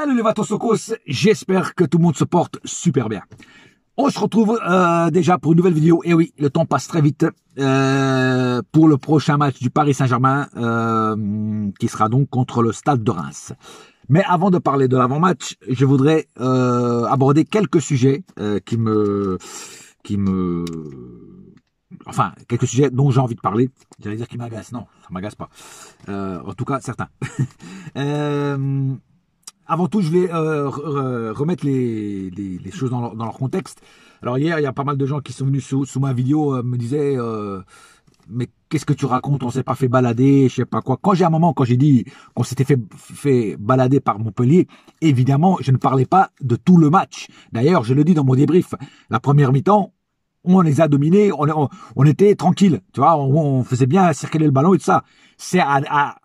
Salut les Vatosokos, j'espère que tout le monde se porte super bien. On se retrouve euh, déjà pour une nouvelle vidéo. Et eh oui, le temps passe très vite euh, pour le prochain match du Paris Saint-Germain euh, qui sera donc contre le Stade de Reims. Mais avant de parler de l'avant-match, je voudrais aborder quelques sujets qui me qui me enfin quelques sujets dont j'ai envie de parler. J'allais dire qui m'agacent, non, ça m'agace pas. en tout cas, certains. Avant tout, je vais euh, euh, remettre les, choses dans leur, contexte. Alors hier, il y a pas mal de gens qui sont venus sous, ma vidéo, euh, me disaient mais qu'est-ce que tu racontes On s'est pas fait balader, je sais pas quoi. Quand j'ai un moment, quand j'ai dit qu'on s'était fait, balader par Montpellier, évidemment, je ne parlais pas de tout le match. D'ailleurs, je le dis dans mon débrief, la première mi-temps, on les a dominés, on, on était tranquille, tu vois, on, faisait bien circuler le ballon et tout ça. C'est à,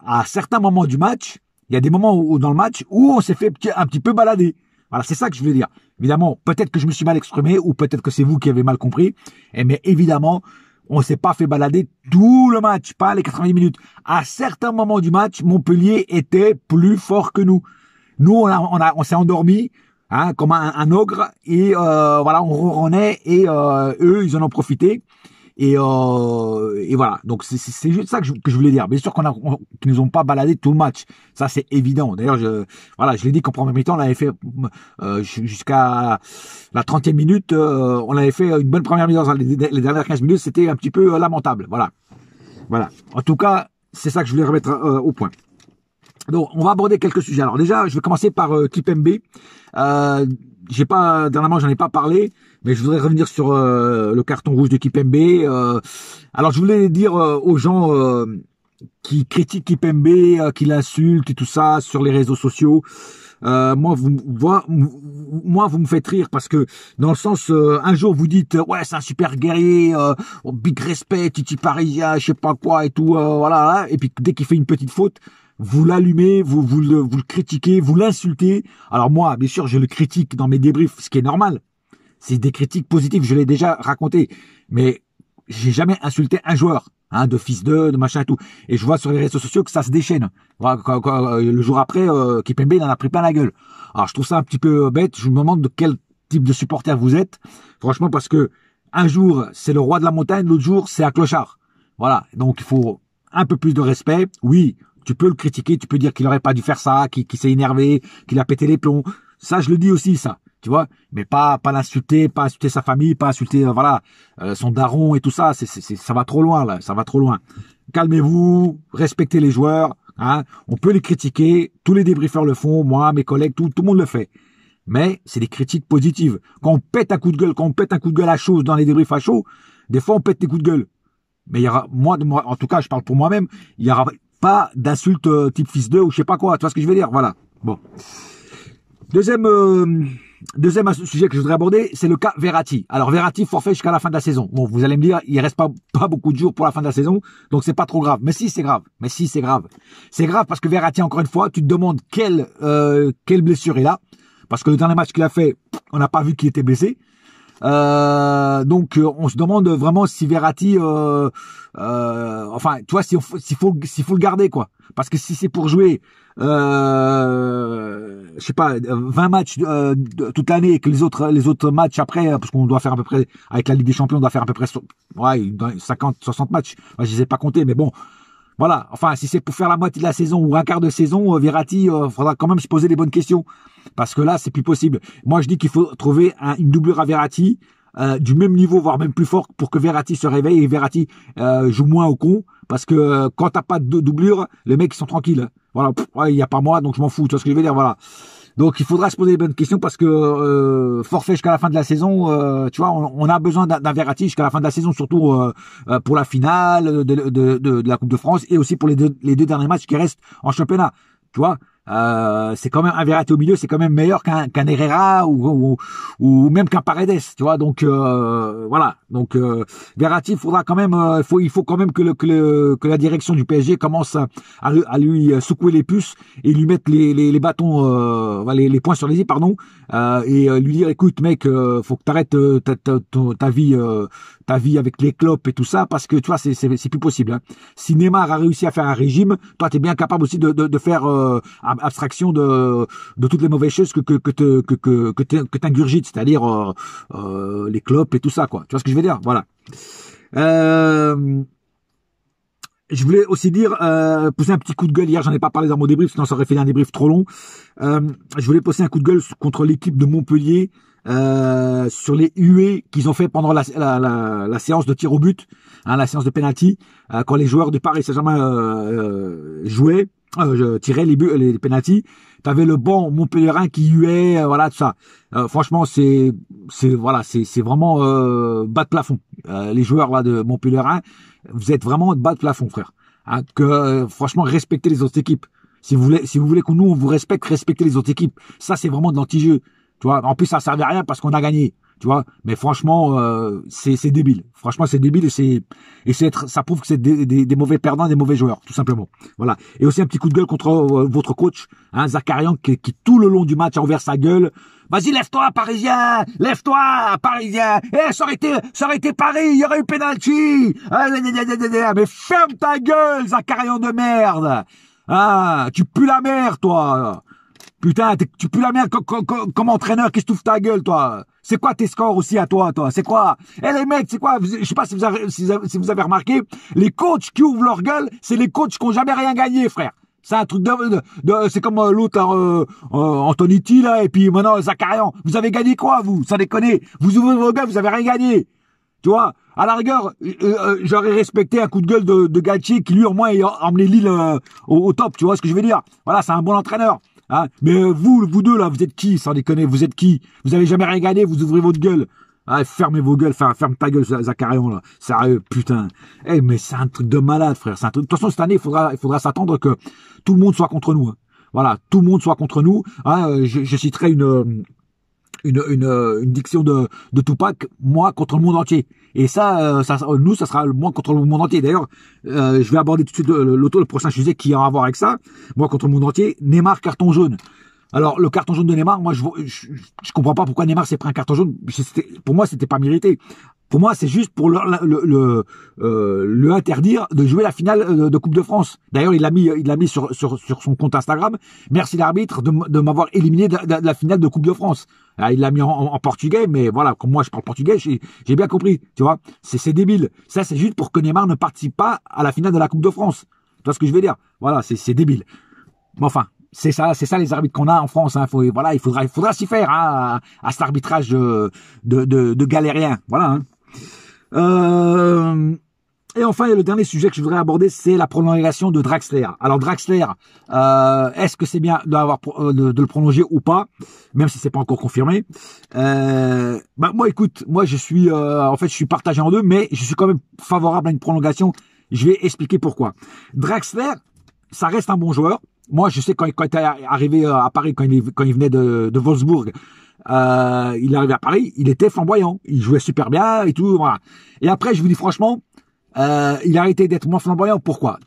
à certains moments du match il y a des moments où, dans le match où on s'est fait un petit peu balader. Voilà, c'est ça que je veux dire. Évidemment, peut-être que je me suis mal exprimé ou peut-être que c'est vous qui avez mal compris. mais évidemment, on s'est pas fait balader tout le match, pas les 90 minutes. À certains moments du match, Montpellier était plus fort que nous. Nous, on, s'est endormi hein, comme un, ogre et euh, voilà, on ronronnait et euh, eux, ils en ont profité. Euh, et, voilà, donc c'est juste ça que je, voulais dire. Bien sûr qu'on qu'ils nous ont pas baladé tout le match, ça c'est évident. D'ailleurs, je, voilà, je l'ai dit qu'en première mi-temps, on avait fait euh, jusqu'à la 30e minute, euh, on avait fait une bonne première mi-temps. Les, dernières 15 minutes, c'était un petit peu lamentable. Voilà, voilà. En tout cas, c'est ça que je voulais remettre au point. Donc, on va aborder quelques sujets. Alors déjà, je vais commencer par Kipembe. Euh, j'ai pas dernièrement j'en ai pas parlé, mais je voudrais revenir sur euh, le carton rouge de Kipembe. Euh. alors je voulais dire euh, aux gens qui critiquent Kipembe, qui l'insultent et tout ça sur les réseaux sociaux. moi, vous, moi, moi, vous me faites rire parce que dans le sens, un jour vous dites ouais c'est un super guerrier, big respect, Titi Parisien, je sais pas quoi et tout, voilà. Hein, et puis dès qu'il fait une petite faute, vous l'allumez, vous, vous, le, vous critiquez, vous l'insultez. Alors moi, bien sûr, je le critique dans mes débriefs, ce qui est normal. C'est des critiques positives, je l'ai déjà raconté. Mais j'ai jamais insulté un joueur, hein, de fils de, de machin et tout. Et je vois sur les réseaux sociaux que ça se déchaîne. Euh, le jour après, euh, Kipembe, il en a pris pas la gueule. Alors je trouve ça un petit peu euh, bête, je me demande de quel type de supporter vous êtes. Franchement, parce que un jour, c'est le roi de la montagne, l'autre jour, c'est un clochard. Voilà, donc il faut un peu plus de respect. Oui, tu peux le critiquer, tu peux dire qu'il aurait pas dû faire ça, qu'il s'est énervé, qu'il a pété les plombs. Ça, je le dis aussi, ça. Tu vois, mais pas pas l'insulter, pas insulter sa famille, pas insulter euh, voilà euh, son daron et tout ça. C'est ça va trop loin là, ça va trop loin. Calmez-vous, respectez les joueurs. Hein. On peut les critiquer, tous les débriefeurs le font, moi, mes collègues, tout tout le monde le fait mais c'est des critiques positives. Quand on pète un coup de gueule, quand on pète un coup de gueule à chaud dans les débriefs à chaud, des fois on pète des coups de gueule. Mais il y aura, moi, moi en tout cas, je parle pour moi-même, il y aura pas d'insultes euh, type fils 2 ou je sais pas quoi. Tu vois ce que je veux dire Voilà. Bon. Deuxième, euh, deuxième sujet que je voudrais aborder, c'est le cas Verratti. Alors Verratti forfait jusqu'à la fin de la saison. Bon, vous allez me dire, il reste pas, beaucoup de jours pour la fin de la saison, donc c'est pas trop grave. Mais si, c'est grave. Mais si, c'est grave. C'est grave parce que Verratti, encore une fois, tu te demandes quelle, euh, quelle blessure est là Parce que le dernier match qu'il a fait, on n'a pas vu qu'il était blessé. Euh, donc euh, on se demande vraiment si Verratti, euh, euh, enfin, tu vois, s'il faut, s'il faut le garder quoi. Parce que si c'est pour jouer, euh, je sais pas, 20 matchs euh, toute l'année et que les autres, les autres matchs après, hein, parce qu'on doit faire à peu près avec la Ligue des Champions, on doit faire à peu près, ouais, 50, 60 matchs. je les ai pas comptés, mais bon, voilà, enfin, si c'est pour faire la moitié de la saison ou un quart de saison, euh, Verratti, il euh, faudra quand même se poser les bonnes questions. Parce que là, c'est plus possible. Moi, je dis qu'il faut trouver une doublure à Verratti, euh, du même niveau, voire même plus fort, pour que Verratti se réveille et Verratti joue moins au con. Parce que quand t'as pas de doublure, les mecs ils sont tranquilles. Voilà, il n'y a pas moi, donc je m'en fous. Tu vois ce que je veux dire Voilà. Donc il faudra se poser les bonnes questions parce que euh, forfait jusqu'à la fin de la saison, euh, tu vois, on, a besoin d'un Verratti jusqu'à la fin de la saison, surtout euh, pour la finale de, la Coupe de France et aussi pour les deux, les deux derniers matchs qui restent en championnat. Tu vois, euh, c'est quand même un Verratti au milieu, c'est quand même meilleur qu'un Herrera ou, ou, même qu'un Paredes, tu vois. Donc euh, voilà. Donc euh, Verratti, il faudra quand même, euh, faut, il faut quand même que, le, que, le, que la direction du PSG commence à, à, lui euh, secouer les puces et lui mettre les, les, les bâtons, les, les, points sur les yeux pardon, et lui dire écoute mec, faut que t'arrêtes ta, ta, ta, vie, ta vie avec les clopes et tout ça parce que tu vois c'est c'est plus possible. Hein. Si Neymar a réussi à faire un régime, toi t'es bien capable aussi de, de, de faire un abstraction de, toutes les mauvaises choses que, que, que, t'ingurgites, c'est-à-dire euh, euh, les clopes et tout ça, quoi. Tu vois ce que je veux dire Voilà. Euh, je voulais aussi dire, euh, pousser un petit coup de gueule. Hier, j'en ai pas parlé dans mon débrief, sinon ça aurait fait un débrief trop long. je voulais poser un coup de gueule contre l'équipe de Montpellier sur les huées qu'ils ont fait pendant la, séance de tir au but, hein, la séance de penalty, quand les joueurs de Paris Saint-Germain jouaient. Euh, je tirais les buts, les penalties. T'avais le bon Montpellierin qui huait, est, euh, voilà tout ça. Euh, franchement, c'est c'est voilà, c'est c'est vraiment bas de plafond. les joueurs là de Montpellierin, vous êtes vraiment bas de plafond, frère. Hein, que franchement, respectez les autres équipes. Si vous voulez, si vous voulez que nous on vous respecte, respectez les autres équipes. Ça, c'est vraiment de l'anti-jeu. Tu vois, en plus, ça servait à rien parce qu'on a gagné. Tu vois, mais franchement, euh, c'est débile. Franchement, c'est débile et c'est et c'est ça prouve que c'est des, des, mauvais perdants, des mauvais joueurs, tout simplement. Voilà. Et aussi un petit coup de gueule contre euh, votre coach, hein, Zakarian, qui, tout le long du match a ouvert sa gueule. Vas-y, lève-toi, Parisien, lève-toi, Parisien. Eh, ça aurait été, ça aurait été Paris, il y aurait eu penalty. Ah, mais ferme ta gueule, Zakarian de merde. Ah, tu pues la mer, toi. Putain, tu pues la merde comme entraîneur qui se ta gueule, toi. C'est quoi tes scores aussi à toi, toi C'est quoi Eh les mecs, c'est quoi Je sais pas si vous, avez, si, vous avez, remarqué, les coachs qui ouvrent leur gueule, c'est les coachs qui ont jamais rien gagné, frère. C'est un truc de, de, c'est comme euh, l'autre euh, euh, Anthony T là et puis maintenant Zakarian. Vous avez gagné quoi vous Ça déconne. Vous ouvrez vos gueules, vous avez rien gagné. Tu vois À la rigueur, euh, j'aurais respecté un coup de gueule de, de qui lui au moins a emmené Lille au top. Tu vois ce que je veux dire Voilà, c'est un bon entraîneur. Hein? mais euh, vous, vous deux là, vous êtes qui Sans déconner, vous êtes qui Vous avez jamais rien gagné, vous ouvrez votre gueule. Ah, fermez vos gueules, ferme, ferme ta gueule, Zacharyon là. Sérieux, putain. Eh, mais c'est un truc de malade, frère. De toute façon, cette année, il faudra, il faudra s'attendre que tout le monde soit contre nous. Hein. Voilà, tout le monde soit contre nous. Hein, euh, je, citerai une, euh, une, une, une diction de, de Tupac, moi contre le monde entier. Et ça, euh, ça euh, nous, ça sera le moi contre le monde entier. D'ailleurs, euh, je vais aborder tout de suite l'auto, le prochain sujet qui a à voir avec ça. Moi contre le monde entier, Neymar carton jaune. Alors le carton jaune de Neymar, moi je je, je comprends pas pourquoi Neymar s'est pris un carton jaune. Pour moi, c'était pas mérité. Pour moi, c'est juste pour le, euh, le, interdire de jouer la finale euh, de, Coupe de France. D'ailleurs, il l'a mis, il l'a mis sur, sur, sur, son compte Instagram. Merci l'arbitre de, m'avoir éliminé de, la finale de Coupe de France. Ah, il l'a mis en, portugais, mais voilà, comme moi je parle portugais, j'ai bien compris. Tu vois, c'est débile. Ça, c'est juste pour que Neymar ne participe pas à la finale de la Coupe de France. Tu vois ce que je veux dire Voilà, c'est débile. Mais enfin, c'est ça, c'est ça les arbitres qu'on a en France. Hein. voilà, il faudra, il faudra s'y faire hein, à, à, cet arbitrage euh, de, de, de galérien. Voilà. Hein. Euh, et enfin, le dernier sujet que je voudrais aborder, c'est la prolongation de Draxler. Alors Draxler, euh, est-ce que c'est bien euh, de, le prolonger ou pas, même si c'est pas encore confirmé Bah moi, écoute, moi je suis, en fait, je suis partagé en deux, mais je suis quand même favorable à une prolongation. Je vais expliquer pourquoi. Draxler, ça reste un bon joueur. Moi, je sais quand, il est arrivé à Paris, quand il, venait de Wolfsburg, euh, il arrivait à Paris, il était flamboyant, il jouait super bien et tout. Voilà. Et après, je vous dis franchement, euh, il a arrêté d'être moins flamboyant. Pourquoi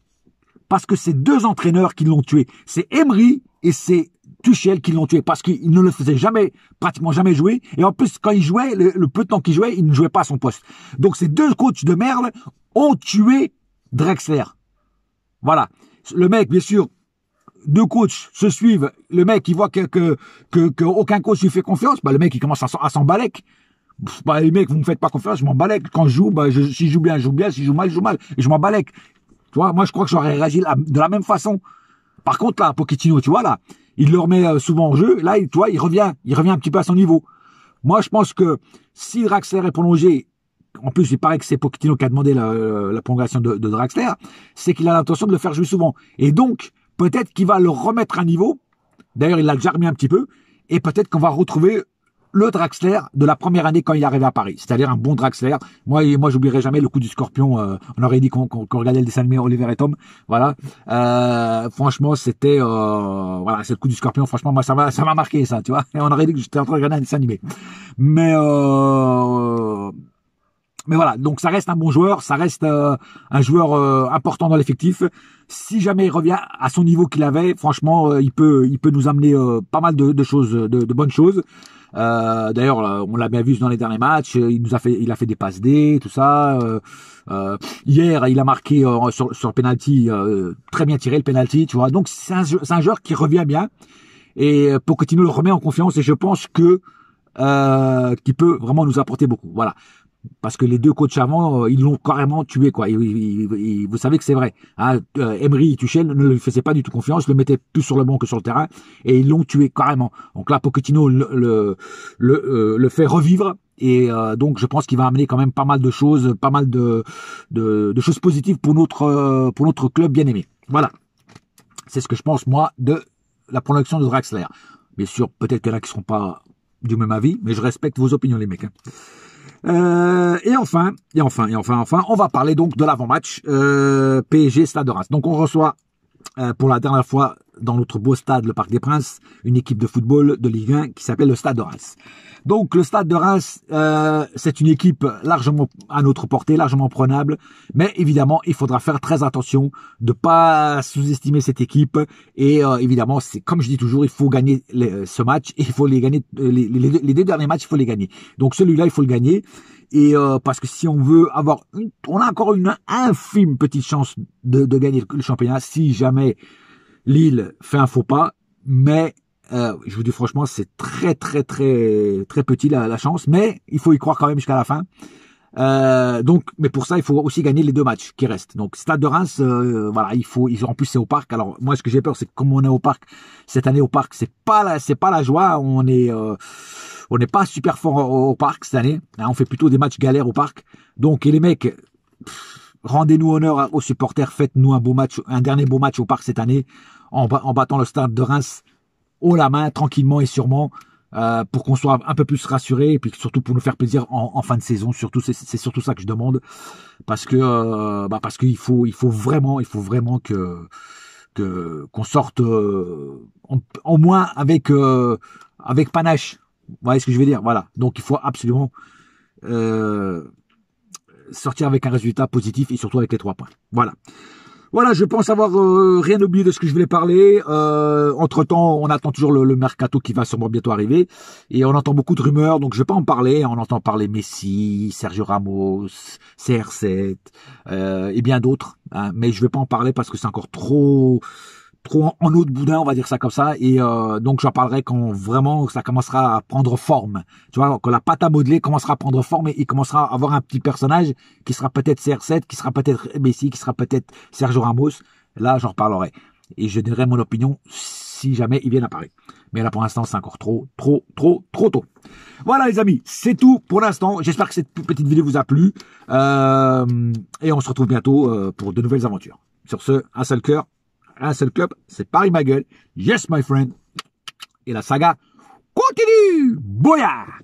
Parce que c'est deux entraîneurs qui l'ont tué. C'est Emery et c'est Tuchel qui l'ont tué parce qu'il ne le faisait jamais, pratiquement jamais jouer. Et en plus, quand il jouait, le, peu de temps qu'il jouait, il ne jouait pas à son poste. Donc ces deux coachs de merde ont tué Drexler. Voilà. Le mec, bien sûr, deux coachs se suivent, le mec qui voit que, que, aucun coach lui fait confiance, bah le mec il commence à, à s'emballer. Bah les mecs, vous me faites pas confiance, je m'en Quand je joue, bah je, si je joue bien, je joue bien, si je joue mal, je joue mal. Et je m'en Tu moi je crois que j'aurais réagi de la même façon. Par contre là, Pochettino, tu vois là, il le remet euh, souvent en jeu. Là, il, tu il revient, il revient un petit peu à son niveau. Moi, je pense que si Draxler est prolongé, en plus, il paraît que c'est Pochettino qui a demandé la, la prolongation de, de Draxler, c'est qu'il a l'intention de le faire jouer souvent. Et donc, Peut-être qu'il va le remettre à niveau. D'ailleurs, il l'a déjà remis un petit peu. Et peut-être qu'on va retrouver le Draxler de la première année quand il est à Paris, c'est-à-dire un bon Draxler. Moi, moi, j'oublierai jamais le coup du Scorpion. Euh, on aurait dit qu'on regardait le dessin animé Oliver et Tom. Voilà. Euh, franchement, c'était euh, voilà, c'est le coup du Scorpion. Franchement, moi, ça m'a ça m'a marqué ça, tu vois. Et on aurait dit que j'étais en train de regarder un dessin animé. Mais mais voilà, donc ça reste un bon joueur, ça reste euh, un joueur euh, important dans l'effectif. Si jamais il revient à son niveau qu'il avait, franchement, euh, il peut, il peut nous amener pas mal de, choses, de, bonnes choses. D'ailleurs, on l'a bien vu dans les derniers matchs. Il nous a fait, il a fait des passes D, tout ça. hier, il a marqué sur, sur penalty, très bien tiré le penalty, tu vois. Donc c'est un, joueur qui revient bien et pour que nous le remet en confiance et je pense que qui peut vraiment nous apporter beaucoup. Voilà parce que les deux coachs avant, euh, ils l'ont carrément tué, quoi. vous savez que c'est vrai. Ah, euh, Emery et Tuchel ne lui faisaient pas du tout confiance, le mettaient plus sur le banc que sur le terrain, et ils l'ont tué carrément. Donc là, Pochettino le, le, le, euh, fait revivre, et donc je pense qu'il va amener quand même pas mal de choses, pas mal de, de, de choses positives pour notre, pour notre club bien aimé. Voilà. C'est ce que je pense, moi, de la production de Draxler. Bien sûr, peut-être qu'il y en a qui ne seront pas du même avis, mais je respecte vos opinions, les mecs. Hein. Euh, et enfin, et enfin, et enfin, enfin, on va parler donc de l'avant-match euh, PSG Stade de Reims. Donc on reçoit euh, pour la dernière fois dans notre beau stade, le Parc des Princes, une équipe de football de Ligue 1 qui s'appelle le Stade de Reims. Donc le Stade de Reims, euh, c'est une équipe largement à notre portée, largement prenable, mais évidemment, il faudra faire très attention de pas sous-estimer cette équipe. Et euh, évidemment, c'est comme je dis toujours, il faut gagner euh, ce match, et il faut les gagner les, deux, derniers matchs, il faut les gagner. Donc celui-là, il faut le gagner. Et parce que si on veut avoir on a encore une infime petite chance de, de gagner le championnat si jamais Lille fait un faux pas, mais euh, je vous dis franchement, c'est très très très très petit la, la, chance, mais il faut y croire quand même jusqu'à la fin. Euh, donc, mais pour ça, il faut aussi gagner les deux matchs qui restent. Donc, Stade de Reims, euh, voilà, il faut. En plus, c'est au parc. Alors, moi, ce que j'ai peur, c'est que comme on est au parc cette année au parc, c'est pas la, c'est pas la joie. On est, on n'est pas super fort au, parc cette année. Hein. on fait plutôt des matchs galères au parc. Donc, et les mecs. rendez-nous honneur aux supporters, faites-nous un beau match, un dernier beau match au parc cette année en, battant le stade de Reims haut la main, tranquillement et sûrement, euh, pour qu'on soit un peu plus rassuré et puis surtout pour nous faire plaisir en, fin de saison. Surtout, c'est surtout ça que je demande parce que euh, bah parce qu'il faut il faut vraiment il faut vraiment que que qu'on sorte euh, en, au moins avec avec panache. Vous voyez ce que je veux dire Voilà. Donc il faut absolument sortir avec un résultat positif et surtout avec les trois points. Voilà. Voilà, je pense avoir euh, rien oublié de ce que je voulais parler. Euh, entre temps, on attend toujours le, mercato qui va sûrement bientôt arriver, et on entend beaucoup de rumeurs, donc je vais pas en parler. On entend parler Messi, Sergio Ramos, CR7 euh, et bien d'autres, hein. mais je vais pas en parler parce que c'est encore trop trop en, eau de boudin, on va dire ça comme ça. Et euh, donc j'en parlerai quand vraiment ça commencera à prendre forme. Tu vois, quand la pâte à modeler commencera à prendre forme et il commencera à avoir un petit personnage qui sera peut-être CR7, qui sera peut-être Messi, qui sera peut-être Sergio Ramos. Là, j'en reparlerai. Et je donnerai mon opinion si jamais il vient à Paris. Mais là, pour l'instant, c'est encore trop, trop, trop, trop tôt. Voilà, les amis, c'est tout pour l'instant. J'espère que cette petite vidéo vous a plu. Euh, et on se retrouve bientôt euh, pour de nouvelles aventures. Sur ce, un seul cœur, un seul club, c'est Paris ma gueule. Yes my friend. Et la saga continue. Boyard